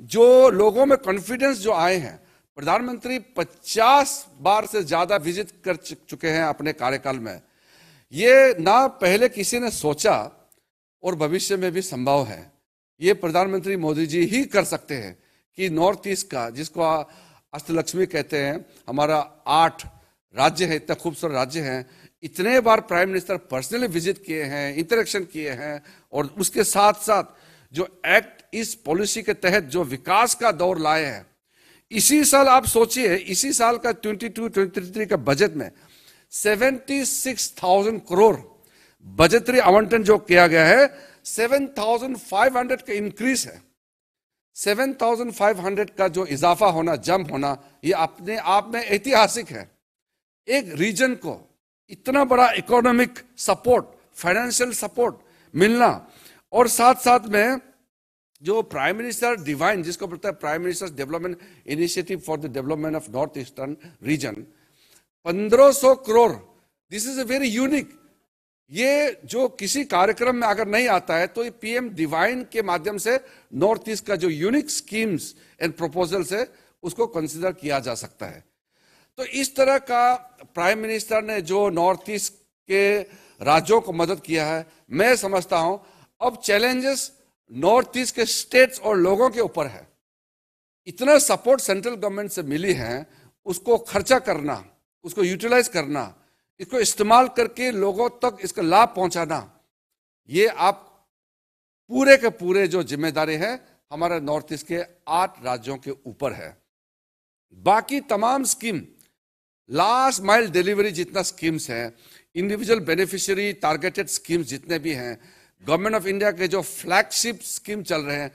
जो लोगों में कॉन्फिडेंस जो आए हैं प्रधानमंत्री 50 बार से ज्यादा विजिट कर चुके हैं अपने कार्यकाल में ये ना पहले किसी ने सोचा और भविष्य में भी संभव है ये प्रधानमंत्री मोदी जी ही कर सकते हैं कि नॉर्थ ईस्ट का जिसको अष्टलक्ष्मी कहते हैं हमारा आठ राज्य है इतना खूबसूरत राज्य है इतने बार प्राइम मिनिस्टर पर्सनली विजिट किए हैं इंटरेक्शन किए हैं और उसके साथ साथ जो एक्ट इस पॉलिसी के तहत जो विकास का दौर लाए हैं इसी साल आप सोचिए इसी साल का 22 23 का बजट में 76,000 करोड़ बजटरी आवंटन जो किया गया है 7,500 का इंक्रीज है 7,500 का जो इजाफा होना जम होना ये अपने आप में ऐतिहासिक है एक रीजन को इतना बड़ा इकोनॉमिक सपोर्ट फाइनेंशियल सपोर्ट मिलना और साथ साथ में जो प्राइम मिनिस्टर डिवाइन जिसको बोलता है prime minister development initiative for the development of north eastern region 1500 crore this is a very unique ये जो किसी कार्यक्रम में अगर नहीं आता है तो ये पीएम डिवाइन के माध्यम से नॉर्थ ईस्ट का जो यूनिक स्कीम्स एंड प्रपोजल्स है उसको कंसिडर किया जा सकता है तो इस तरह का प्राइम मिनिस्टर ने जो नॉर्थ ईस्ट के राज्यों को मदद किया है मैं समझता हूं अब चैलेंजेस नॉर्थ ईस्ट के स्टेट्स और लोगों के ऊपर है इतना सपोर्ट सेंट्रल गवर्नमेंट से मिली है उसको खर्चा करना उसको यूटिलाइज करना इसको इस्तेमाल करके लोगों तक इसका लाभ पहुंचाना ये आप पूरे के पूरे जो जिम्मेदारी है हमारे नॉर्थ ईस्ट के आठ राज्यों के ऊपर है बाकी तमाम स्कीम लास्ट माइल डिलीवरी जितना स्कीम्स हैं इंडिविजुअल बेनिफिशियरी टारगेटेड स्कीम्स जितने भी हैं गवर्नमेंट ऑफ इंडिया के जो फ्लैगशिप स्कीम चल रहे हैं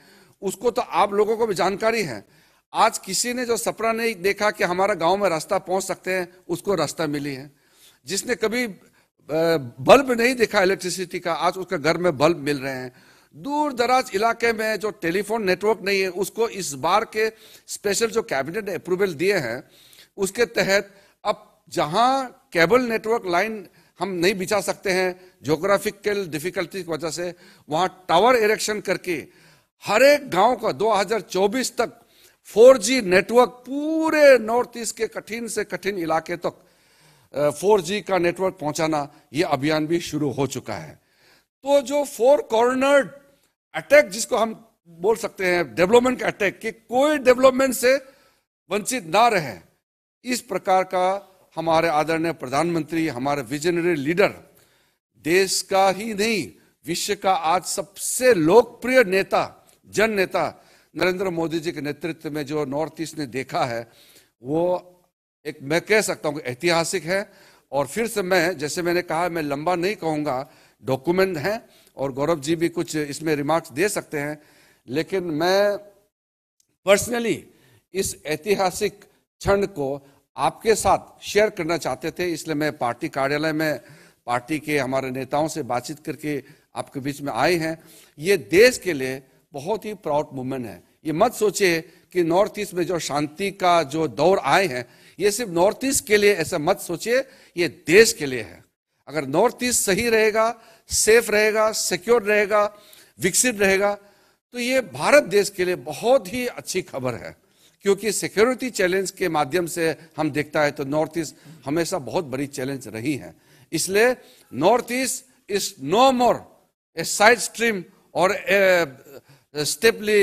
उसको तो आप लोगों को भी जानकारी है आज किसी ने जो सपना नहीं देखा कि हमारा गांव में रास्ता पहुंच सकते हैं उसको रास्ता मिली है जिसने कभी बल्ब नहीं देखा इलेक्ट्रिसिटी का आज उसके घर में बल्ब मिल रहे हैं दूर दराज इलाके में जो टेलीफोन नेटवर्क नहीं है उसको इस बार के स्पेशल जो कैबिनेट अप्रूवल दिए हैं उसके तहत अब जहां केबल नेटवर्क लाइन हम नहीं बिछा सकते हैं जोग्राफिकल डिफिकल्टी की वजह से वहाँ टावर इरेक्शन करके हर एक गांव का 2024 तक 4G नेटवर्क पूरे नॉर्थ ईस्ट के कठिन से कठिन इलाके तक 4G का नेटवर्क पहुंचाना ये अभियान भी शुरू हो चुका है तो जो फोर कॉर्नर अटैक जिसको हम बोल सकते हैं डेवलपमेंट का अटैक कि कोई डेवलपमेंट से वंचित ना रहे इस प्रकार का हमारे आदरणीय प्रधानमंत्री हमारे विजनरी लीडर देश का ही नहीं विश्व का आज सबसे लोकप्रिय नेता जन नेता नरेंद्र मोदी जी के नेतृत्व में जो नॉर्थ ईस्ट ने देखा है वो एक मैं कह सकता हूँ ऐतिहासिक है और फिर से मैं जैसे मैंने कहा मैं लंबा नहीं कहूँगा डॉक्यूमेंट हैं और गौरव जी भी कुछ इसमें रिमार्क्स दे सकते हैं लेकिन मैं पर्सनली इस ऐतिहासिक क्षण को आपके साथ शेयर करना चाहते थे इसलिए मैं पार्टी कार्यालय में पार्टी के हमारे नेताओं से बातचीत करके आपके बीच में आए हैं ये देश के लिए बहुत ही प्राउड मूवमेंट है ये मत सोचिए कि नॉर्थ ईस्ट में जो शांति का जो दौर आए हैं ये सिर्फ नॉर्थ ईस्ट के लिए ऐसा मत सोचिए ये देश के लिए है अगर नॉर्थ ईस्ट सही रहेगा सेफ रहेगा सिक्योर रहेगा विकसित रहेगा तो ये भारत देश के लिए बहुत ही अच्छी खबर है क्योंकि सिक्योरिटी चैलेंज के माध्यम से हम देखता है तो नॉर्थ ईस्ट हमेशा बहुत बड़ी चैलेंज रही है इसलिए north east is no more a side stream और a steply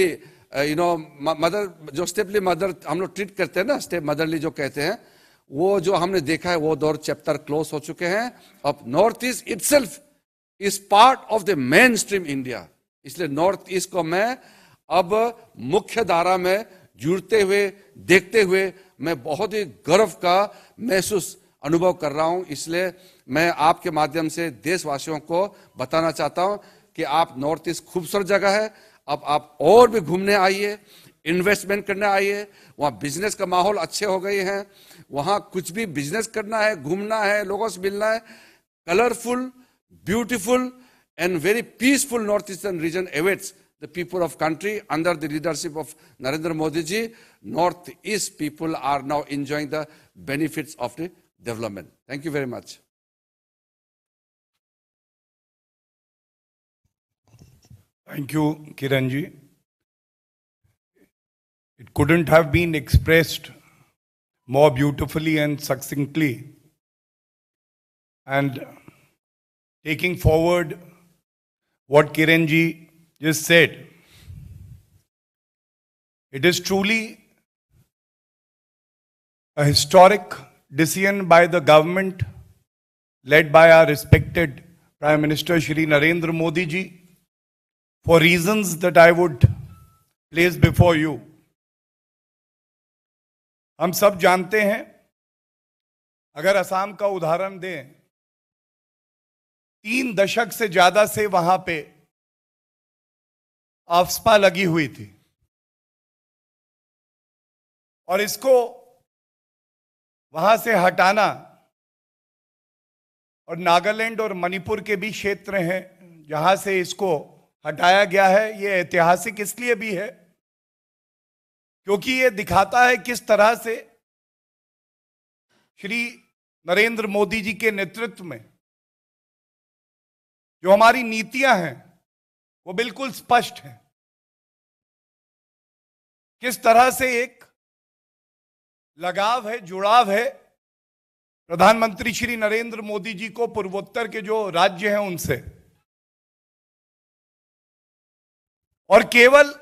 you know mother जो स्टेपली मदर हम लोग ट्रीट करते हैं ना स्टेप मदरली जो कहते हैं वो जो हमने देखा है वो दौर चैप्टर क्लोज हो चुके हैं अब north east itself is part of the main stream India इसलिए नॉर्थ ईस्ट को मैं अब मुख्य धारा में जुड़ते हुए देखते हुए मैं बहुत ही गर्व का महसूस अनुभव कर रहा हूं इसलिए मैं आपके माध्यम से देशवासियों को बताना चाहता हूं कि आप नॉर्थ ईस्ट खूबसूरत जगह है अब आप और भी घूमने आइए इन्वेस्टमेंट करने आइए वहाँ बिजनेस का माहौल अच्छे हो गए हैं वहाँ कुछ भी बिजनेस करना है घूमना है लोगों से मिलना है colourful beautiful and very peaceful north eastern region awaits the people of country under the leadership of Narendra Modi ji, Northeast people are now enjoying the benefits of the development. Thank you very much. Thank you, Kiranji. It couldn't have been expressed more beautifully and succinctly. And taking forward what Kiranji just said, it is truly a historic decision by the government led by our respected Prime Minister Shri Narendra Modi ji for reasons that I would place before you. हम सब जानते हैं अगर असम का उदाहरण दें तीन दशक से ज्यादा से वहां पे आफ्सपा लगी हुई थी और इसको वहां से हटाना और नागालैंड और मणिपुर के भी क्षेत्र हैं जहां से इसको हटाया गया है ये ऐतिहासिक इसलिए भी है क्योंकि ये दिखाता है किस तरह से श्री नरेंद्र मोदी जी के नेतृत्व में जो हमारी नीतियां हैं वो बिल्कुल स्पष्ट है किस तरह से एक लगाव है जुड़ाव है प्रधानमंत्री श्री नरेंद्र मोदी जी को पूर्वोत्तर के जो राज्य हैं उनसे और केवल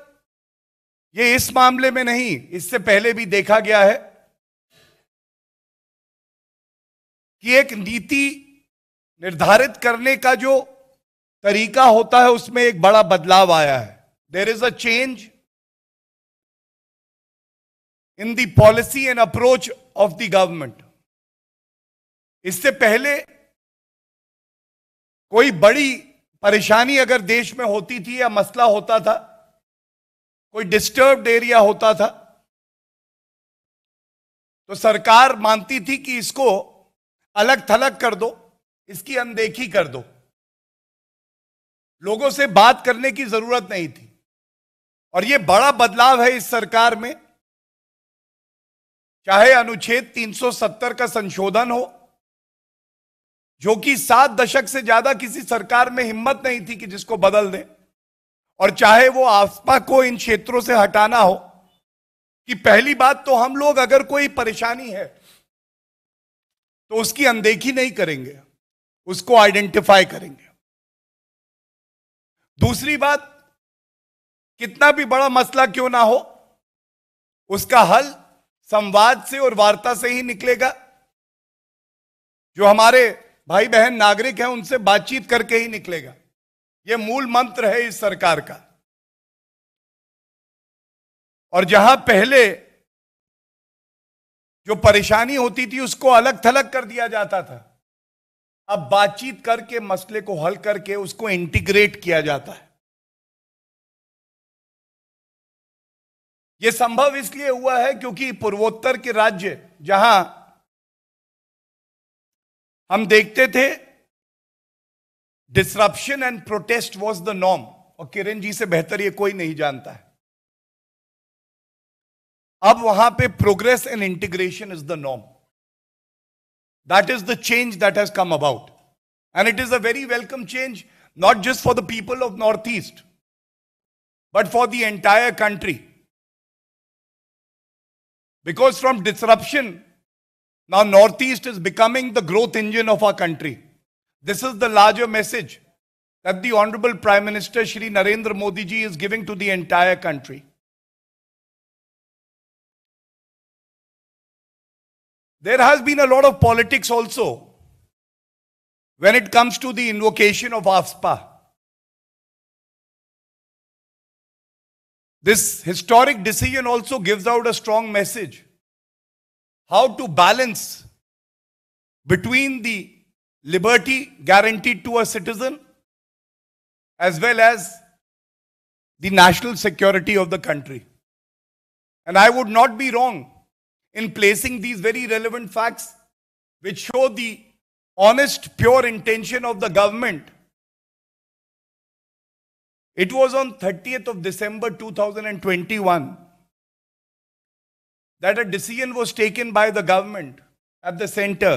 ये इस मामले में नहीं इससे पहले भी देखा गया है कि एक नीति निर्धारित करने का जो तरीका होता है उसमें एक बड़ा बदलाव आया है there is a change in the policy and approach of the government इससे पहले कोई बड़ी परेशानी अगर देश में होती थी या मसला होता था कोई डिस्टर्ब एरिया होता था तो सरकार मानती थी कि इसको अलग थलग कर दो इसकी अनदेखी कर दो लोगों से बात करने की जरूरत नहीं थी और यह बड़ा बदलाव है इस सरकार में चाहे अनुच्छेद 370 का संशोधन हो जो कि सात दशक से ज्यादा किसी सरकार में हिम्मत नहीं थी कि जिसको बदल दें और चाहे वो आसपा को इन क्षेत्रों से हटाना हो कि पहली बात तो हम लोग अगर कोई परेशानी है तो उसकी अनदेखी नहीं करेंगे उसको आइडेंटिफाई करेंगे दूसरी बात कितना भी बड़ा मसला क्यों ना हो उसका हल संवाद से और वार्ता से ही निकलेगा जो हमारे भाई बहन नागरिक हैं उनसे बातचीत करके ही निकलेगा यह मूल मंत्र है इस सरकार का और जहां पहले जो परेशानी होती थी उसको अलग थलग कर दिया जाता था अब बातचीत करके मसले को हल करके उसको इंटीग्रेट किया जाता है यह संभव इसलिए हुआ है क्योंकि पूर्वोत्तर के राज्य जहां हम देखते थे disruption and protest was the norm और किरण जी से बेहतर यह कोई नहीं जानता है अब वहां पे progress and integration is the norm That is the change that has come about. And it is a very welcome change, not just for the people of Northeast, but for the entire country. Because from disruption, now Northeast is becoming the growth engine of our country. This is the larger message that the Honorable Prime Minister Shri Narendra Modi ji is giving to the entire country. There has been a lot of politics also when it comes to the invocation of AFSPA. This historic decision also gives out a strong message how to balance between the liberty guaranteed to a citizen as well as the national security of the country. And I would not be wrong in placing these very relevant facts which show the honest, pure intention of the government. It was on 30th of December 2021 that a decision was taken by the government at the center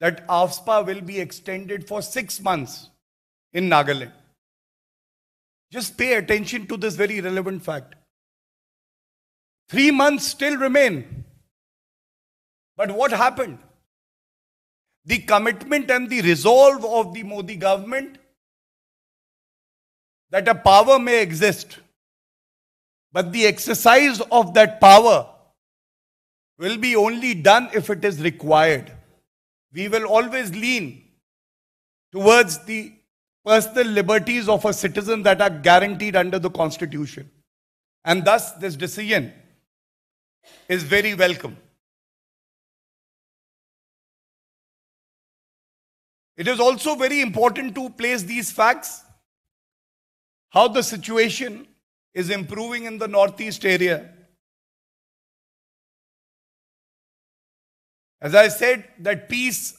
that AFSPA will be extended for six months in Nagaland. Just pay attention to this very relevant fact. Three months still remain. But what happened? The commitment and the resolve of the Modi government that a power may exist, but the exercise of that power will be only done if it is required. We will always lean towards the personal liberties of a citizen that are guaranteed under the Constitution. And thus, this decision is very welcome. It is also very important to place these facts how the situation is improving in the northeast area. As I said, that peace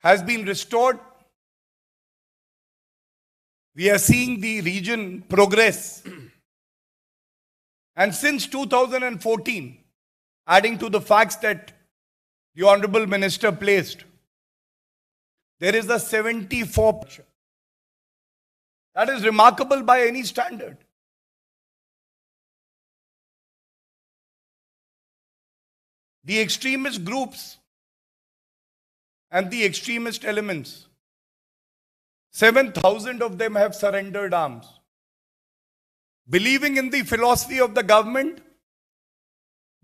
has been restored. We are seeing the region progress and since 2014, adding to the facts that the Honorable Minister placed, there is a 74 That is remarkable by any standard. The extremist groups and the extremist elements, 7,000 of them have surrendered arms believing in the philosophy of the government,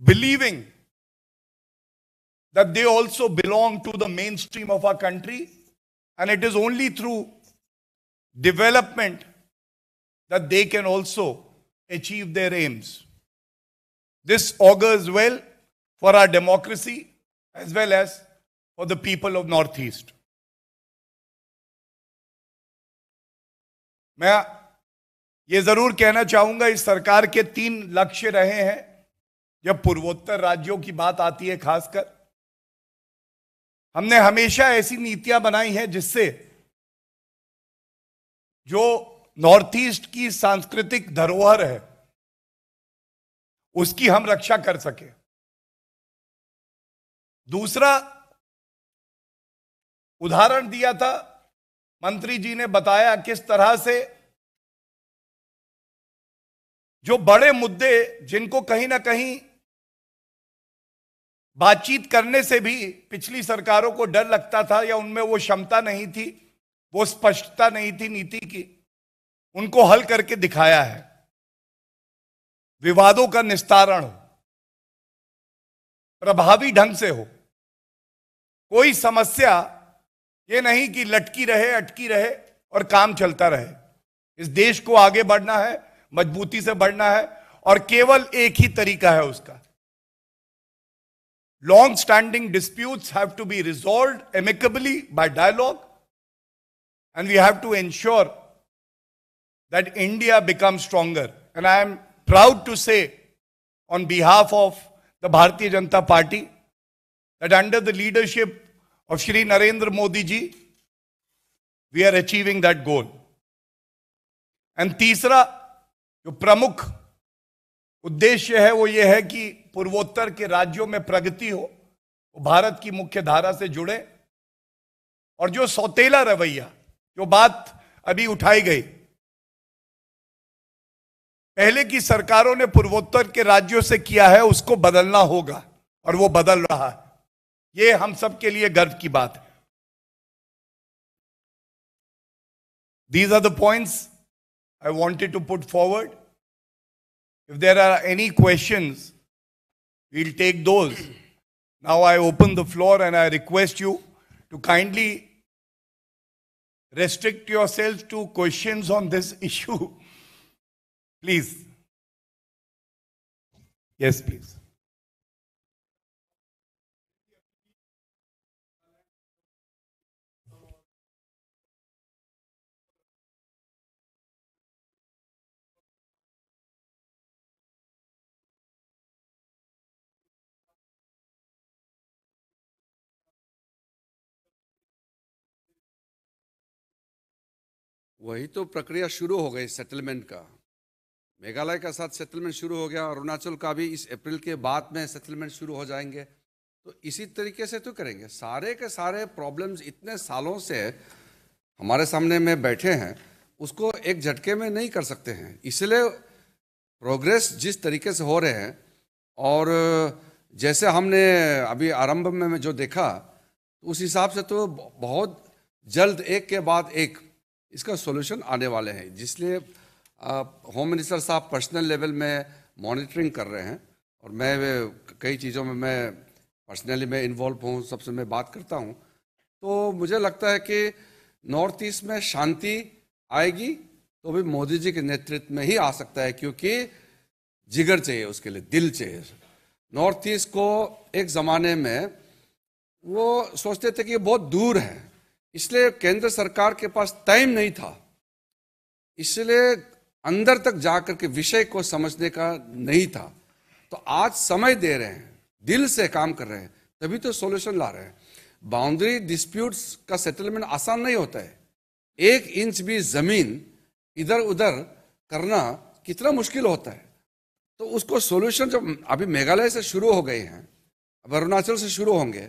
believing that they also belong to the mainstream of our country, and it is only through development that they can also achieve their aims. This augurs well for our democracy as well as for the people of Northeast. मैं ये जरूर कहना चाहूंगा इस सरकार के तीन लक्ष्य रहे हैं जब पूर्वोत्तर राज्यों की बात आती है खासकर हमने हमेशा ऐसी नीतियां बनाई हैं जिससे जो नॉर्थ ईस्ट की सांस्कृतिक धरोहर है उसकी हम रक्षा कर सके दूसरा उदाहरण दिया था मंत्री जी ने बताया किस तरह से जो बड़े मुद्दे जिनको कहीं ना कहीं बातचीत करने से भी पिछली सरकारों को डर लगता था या उनमें वो क्षमता नहीं थी वो स्पष्टता नहीं थी नीति की उनको हल करके दिखाया है विवादों का निस्तारण हो प्रभावी ढंग से हो कोई समस्या ये नहीं कि लटकी रहे अटकी रहे और काम चलता रहे इस देश को आगे बढ़ना है मजबूती से बढ़ना है और केवल एक ही तरीका है उसका long standing dispute have to be resolved amicably by dialogue and we have to ensure that India become stronger and I am proud to say on behalf of the Bharatiya Janata Party that under the leadership of Shri Narendra Modi ji we are achieving that goal and तीसरा जो प्रमुख उद्देश्य है वो ये है कि पूर्वोत्तर के राज्यों में प्रगति हो वो भारत की मुख्य धारा से जुड़े और जो सौतेला रवैया जो बात अभी उठाई गई पहले की सरकारों ने पूर्वोत्तर के राज्यों से किया है उसको बदलना होगा और वो बदल रहा है ये हम सब के लिए गर्व की बात है these are the points I wanted to put forward. If there are any questions, we'll take those. Now I open the floor and I request you to kindly restrict yourself to questions on this issue. please. Yes, please. वही तो प्रक्रिया शुरू हो गई settlement का मेघालय का साथ settlement शुरू हो गया अरुणाचल का भी इस अप्रैल के बाद में सेटलमेंट शुरू हो जाएंगे तो इसी तरीके से तो करेंगे सारे के सारे प्रॉब्लम्स इतने सालों से हमारे सामने में बैठे हैं उसको एक झटके में नहीं कर सकते हैं इसलिए प्रोग्रेस जिस तरीके से हो रहे हैं और जैसे हमने अभी आरंभ में जो देखा उस हिसाब से तो बहुत जल्द एक के बाद एक इसका सोल्यूशन आने वाले हैं जिसलिए होम मिनिस्टर साहब पर्सनल लेवल में मॉनिटरिंग कर रहे हैं और मैं कई चीज़ों में मैं पर्सनली मैं इन्वॉल्व हूँ सबसे मैं बात करता हूँ तो मुझे लगता है कि नॉर्थ ईस्ट में शांति आएगी तो भी मोदी जी के नेतृत्व में ही आ सकता है क्योंकि जिगर चाहिए उसके लिए दिल चाहिए नॉर्थ ईस्ट को एक ज़माने में वो सोचते थे कि बहुत दूर है इसलिए केंद्र सरकार के पास टाइम नहीं था इसलिए अंदर तक जाकर के विषय को समझने का नहीं था तो आज समय दे रहे हैं दिल से काम कर रहे हैं तभी तो सॉल्यूशन ला रहे हैं बाउंड्री डिस्प्यूट्स का सेटलमेंट आसान नहीं होता है एक इंच भी जमीन इधर उधर करना कितना मुश्किल होता है तो उसको सॉल्यूशन जब अभी मेघालय से शुरू हो गए हैं अब अरुणाचल से शुरू होंगे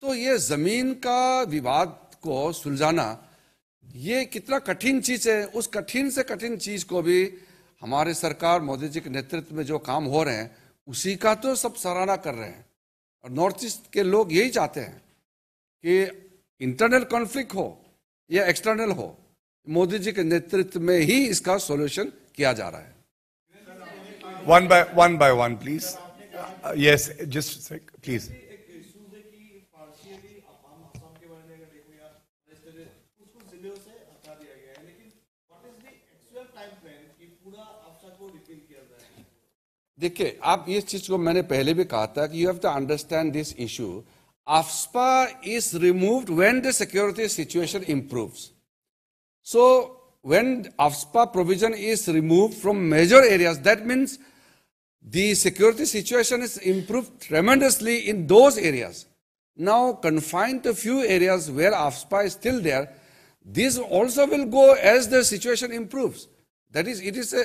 तो ये जमीन का विवाद को सुलझाना ये कितना कठिन चीज़ है उस कठिन से कठिन चीज़ को भी हमारे सरकार मोदी जी के नेतृत्व में जो काम हो रहे हैं उसी का तो सब सराहना कर रहे हैं और नॉर्थ ईस्ट के लोग यही चाहते हैं कि इंटरनल कॉन्फ्लिक्ट हो या एक्सटर्नल हो मोदी जी के नेतृत्व में ही इसका सॉल्यूशन किया जा रहा है one by one by one please yes just please देखिए आप इस चीज this मैंने पहले भी कहा था कि you AFSPA is removed when the security situation improves. So when AFSPA provision is removed from major areas, that means the security situation is improved tremendously in those areas. Now confined to few areas where AFSPA is still there, this also will go as the situation improves. That is, it is a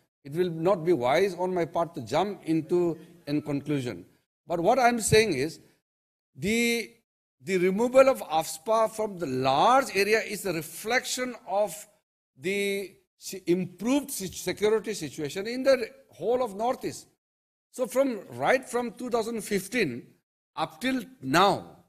It will not be wise on my part to jump into a conclusion. But what I'm saying is the, the removal of AFSPA from the large area is a reflection of the improved security situation in the whole of Northeast. So from right from 2015 up till now,